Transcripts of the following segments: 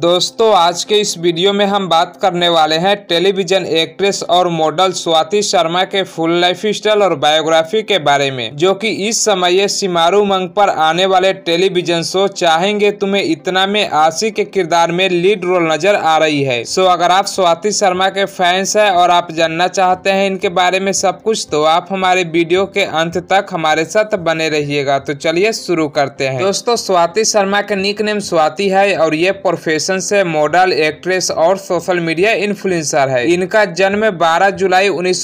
दोस्तों आज के इस वीडियो में हम बात करने वाले हैं टेलीविजन एक्ट्रेस और मॉडल स्वाति शर्मा के फुल लाइफ स्टाइल और बायोग्राफी के बारे में जो कि इस समय सिमारू मंग पर आने वाले टेलीविजन शो चाहेंगे तुम्हें इतना में आशी के किरदार में लीड रोल नजर आ रही है सो अगर आप स्वाति शर्मा के फैंस है और आप जानना चाहते है इनके बारे में सब कुछ तो आप हमारे वीडियो के अंत तक हमारे साथ बने रहिएगा तो चलिए शुरू करते हैं दोस्तों स्वाति शर्मा के निक नेम स्वाति है और ये प्रोफेशन प्रोफेशन से मॉडल एक्ट्रेस और सोशल मीडिया इन्फ्लुएंसर है इनका जन्म 12 जुलाई उन्नीस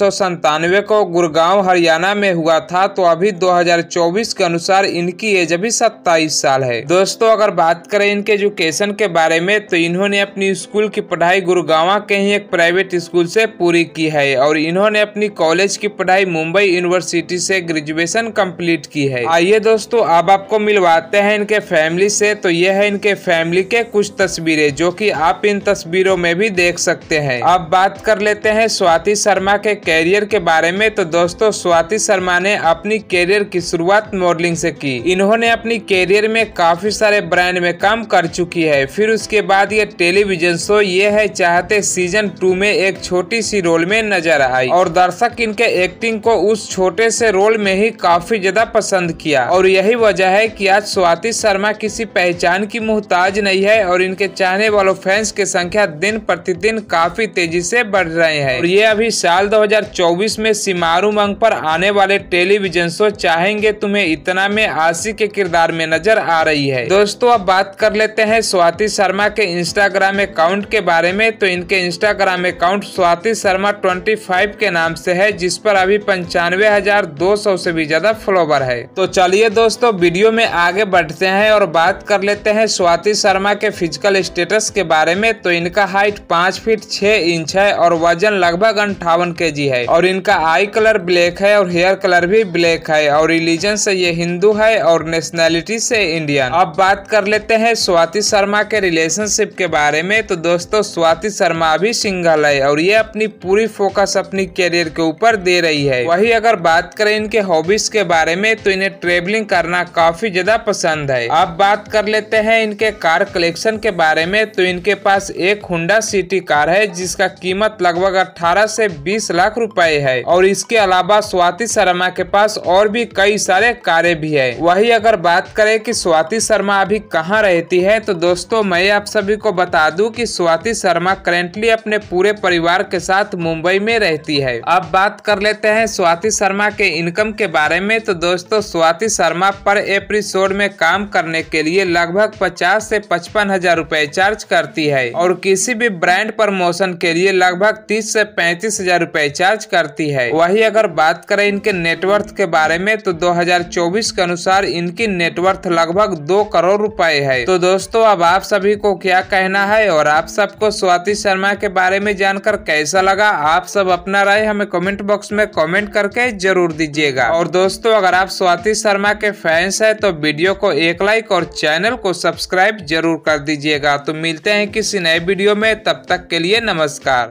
को गुड़गांव हरियाणा में हुआ था तो अभी 2024 के अनुसार इनकी एज अभी सत्ताईस साल है दोस्तों अगर बात करें इनके एजुकेशन के बारे में तो इन्होंने अपनी स्कूल की पढ़ाई गुड़गावा के ही एक प्राइवेट स्कूल से पूरी की है और इन्होंने अपनी कॉलेज की पढ़ाई मुंबई यूनिवर्सिटी से ग्रेजुएशन कम्प्लीट की है आइए दोस्तों अब आपको मिलवाते हैं इनके फैमिली से तो यह है इनके फैमिली के कुछ तस्वीर तस्वीरें जो कि आप इन तस्वीरों में भी देख सकते हैं अब बात कर लेते हैं स्वाति शर्मा के कैरियर के बारे में तो दोस्तों स्वाति शर्मा ने अपनी कैरियर की शुरुआत मॉडलिंग से की इन्होंने अपनी कैरियर में काफी सारे ब्रांड में काम कर चुकी है फिर उसके बाद ये टेलीविजन शो ये है चाहते सीजन टू में एक छोटी सी रोल में नजर आई और दर्शक इनके एक्टिंग को उस छोटे से रोल में ही काफी ज्यादा पसंद किया और यही वजह है कि आज स्वाति शर्मा किसी पहचान की मोहताज नहीं है और इनके चाहने वालों फैंस की संख्या दिन प्रतिदिन काफी तेजी से बढ़ रहे हैं ये अभी साल 2024 में सिमारू मंग पर आने वाले टेलीविजन शो चाहेंगे तुम्हें इतना में आशी के किरदार में नजर आ रही है दोस्तों अब बात कर लेते हैं स्वाति शर्मा के इंस्टाग्राम अकाउंट के बारे में तो इनके Instagram account Swati Sharma twenty के नाम से है जिस पर अभी पंचानवे हजार दो सौ से भी ज्यादा फॉलोवर है तो चलिए दोस्तों वीडियो में आगे बढ़ते हैं और बात कर लेते हैं स्वाति शर्मा के फिजिकल स्टेटस के बारे में तो इनका हाइट पाँच फीट छह इंच है और वजन लगभग अंठावन के है और इनका आई कलर ब्लैक है और हेयर कलर भी ब्लैक है और रिलीजन से ये हिंदू है और नेशनैलिटी से इंडियन अब बात कर लेते हैं स्वाति शर्मा के रिलेशनशिप के बारे में तो दोस्तों स्वाति शर्मा अभी सिंगल है और ये अपनी पूरी फोकस अपनी करियर के ऊपर दे रही है वही अगर बात करें इनके हॉबीज के बारे में तो इन्हें ट्रेवलिंग करना काफी ज्यादा पसंद है अब बात कर लेते हैं इनके कार कलेक्शन के बारे बारे में तो इनके पास एक हुडा सिटी कार है जिसका कीमत लगभग 18 से 20 लाख रुपए है और इसके अलावा स्वाति शर्मा के पास और भी कई सारे कारें भी है वही अगर बात करें कि स्वाति शर्मा अभी कहाँ रहती है तो दोस्तों मैं आप सभी को बता दूं कि स्वाति शर्मा करेंटली अपने पूरे परिवार के साथ मुंबई में रहती है अब बात कर लेते हैं स्वाति शर्मा के इनकम के बारे में तो दोस्तों स्वाति शर्मा पर एपिसोड में काम करने के लिए लगभग पचास से पचपन हजार रूपए चार्ज करती है और किसी भी ब्रांड प्रमोशन के लिए लगभग तीस से पैंतीस हजार रूपए चार्ज करती है वही अगर बात करें इनके नेटवर्थ के बारे में तो 2024 के अनुसार इनकी नेटवर्थ लगभग दो करोड़ रूपए है तो दोस्तों अब आप सभी को क्या कहना है और आप सबको स्वाति शर्मा के बारे में जानकर कैसा लगा आप सब अपना राय हमें कमेंट बॉक्स में कमेंट करके जरूर दीजिएगा और दोस्तों अगर आप स्वाति शर्मा के फैंस है तो वीडियो को एक लाइक और चैनल को सब्सक्राइब जरूर कर दीजिएगा तो मिलते हैं किसी नए वीडियो में तब तक के लिए नमस्कार